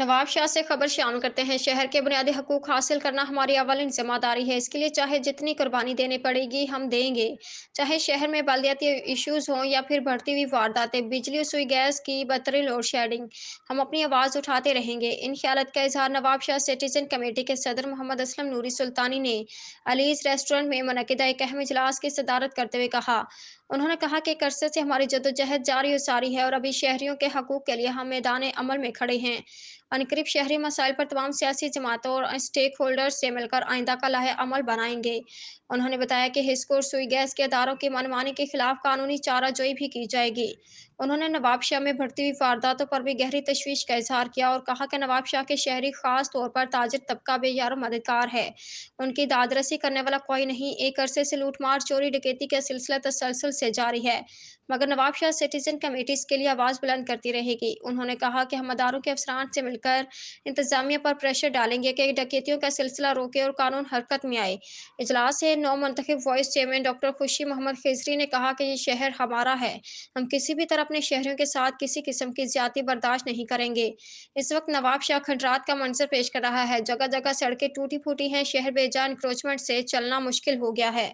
नवाब शाह से खबर शाम करते हैं शहर के बुनियादी हकूक हासिल करना हमारी अवल जिम्मेदारी है इसके लिए चाहे जितनी कुर्बानी देनी पड़ेगी हम देंगे चाहे शहर में बल्दियाती इश्यूज हों या फिर बढ़ती हुई वारदातें बिजली सुई गैस की बतरी लोड शेडिंग हम अपनी आवाज़ उठाते रहेंगे इन ख्यालत का इजहार नवाब शाह सिटीजन कमेटी के सदर मोहम्मद असलम नूरी सुल्तानी ने अलीज रेस्टोरेंट में मनदा एक अहम इजलास की सदारत करते हुए कहा उन्होंने कहा कि एक अरसे से हमारी जदोजहद जारी और सारी है और अभी शहरियों के हकूक के लिए हम मैदान अमल में खड़े हैं अनकरीब शहरी मसाइल पर तमाम सियासी जमातों और स्टेक होल्डर से मिलकर आइंदा का लाह अमल बनाएंगे उन्होंने बताया कि हिस्को और सुई गैस के अदारों की मनमानी के खिलाफ कानूनी चाराजोई भी की जाएगी उन्होंने नवाब शाह में भर्ती हुई वारदातों पर भी गहरी तशवीश का इजहार किया और कहा कि नवाब शाह के शहरी खास तौर पर ताजर तबका बेयार मददगार है उनकी दादरसी करने वाला कोई नहीं एक अरसे से लूटमार चोरी डकैती का सिलसिला तसलसल से जारी है मगर नवाब शाह सिटीजन कमेटीज़ के लिए आवाज़ बुलंद करती रहेगी उन्होंने कहा कि हम अदारों के अफसरान से मिलकर इंतजामिया पर प्रेशर डालेंगे कि डकैतियों का सिलसिला रोके और कानून हरकत में आए इजलास से नौ मंतखब vice chairman doctor Khushi Mohammad Khijri ने कहा कि ये शहर हमारा है हम किसी भी तरह अपने शहरों के साथ किसी किस्म की ज्यादा बर्दाश्त नहीं करेंगे इस वक्त नवाब शाह खंडरात का मंजर पेश कर रहा है जगह जगह सड़कें टूटी फूटी हैं शहर बेजान इंक्रोचमेंट से चलना मुश्किल हो गया है